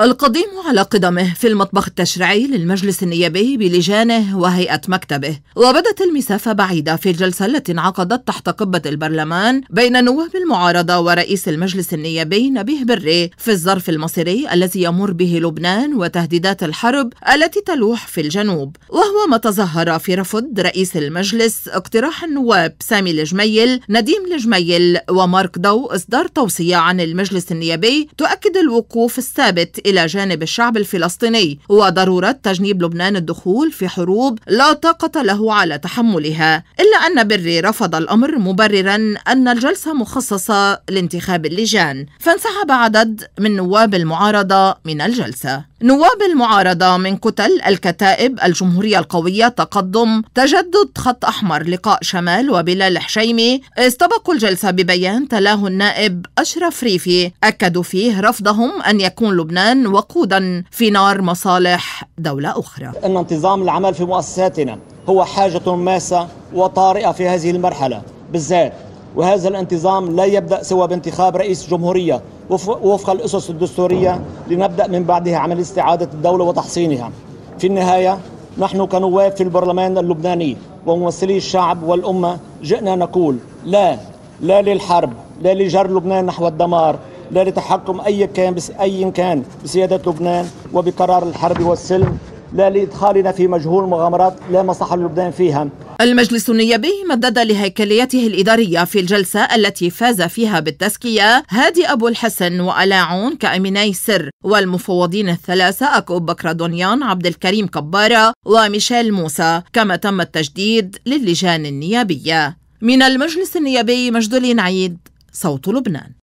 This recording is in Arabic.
القديم على قدمه في المطبخ التشريعي للمجلس النيابي بلجانه وهيئة مكتبه وبدت المسافة بعيدة في الجلسة التي انعقدت تحت قبة البرلمان بين نواب المعارضة ورئيس المجلس النيابي نبيه بري في الظرف المصيري الذي يمر به لبنان وتهديدات الحرب التي تلوح في الجنوب وهو ما تظهر في رفض رئيس المجلس اقتراح النواب سامي الجميل نديم الجميل ومارك ضو إصدار توصية عن المجلس النيابي تؤكد الوقوف الثابت إلى جانب الشعب الفلسطيني وضرورة تجنيب لبنان الدخول في حروب لا طاقة له على تحملها إلا أن بري رفض الأمر مبررا أن الجلسة مخصصة لانتخاب اللجان فانسحب عدد من نواب المعارضة من الجلسة نواب المعارضة من كتل الكتائب الجمهورية القوية تقدم تجدد خط أحمر لقاء شمال وبلال حشيمي استبقوا الجلسة ببيان تلاه النائب أشرف ريفي أكدوا فيه رفضهم أن يكون لبنان وقودا في نار مصالح دولة أخرى أن انتظام العمل في مؤسساتنا هو حاجة ماسة وطارئة في هذه المرحلة بالذات وهذا الانتظام لا يبدأ سوى بانتخاب رئيس جمهورية وفق الأسس الدستورية لنبدأ من بعدها عمل استعادة الدولة وتحصينها في النهاية نحن كنواب في البرلمان اللبناني وممثلي الشعب والأمة جئنا نقول لا لا للحرب لا لجر لبنان نحو الدمار لا لتحكم أي كان بس أي كان بسيادة لبنان وبقرار الحرب والسلم لا لإدخالنا في مجهول مغامرات لا مصلحة للبنان فيها المجلس النيابي مدد لهيكليته الإدارية في الجلسة التي فاز فيها بالتزكية هادي أبو الحسن وألاعون كأميني سر والمفوضين الثلاثة أكو بكر دونيان عبد الكريم كبارة وميشيل موسى كما تم التجديد للجان النيابية من المجلس النيابي مجد عيد صوت لبنان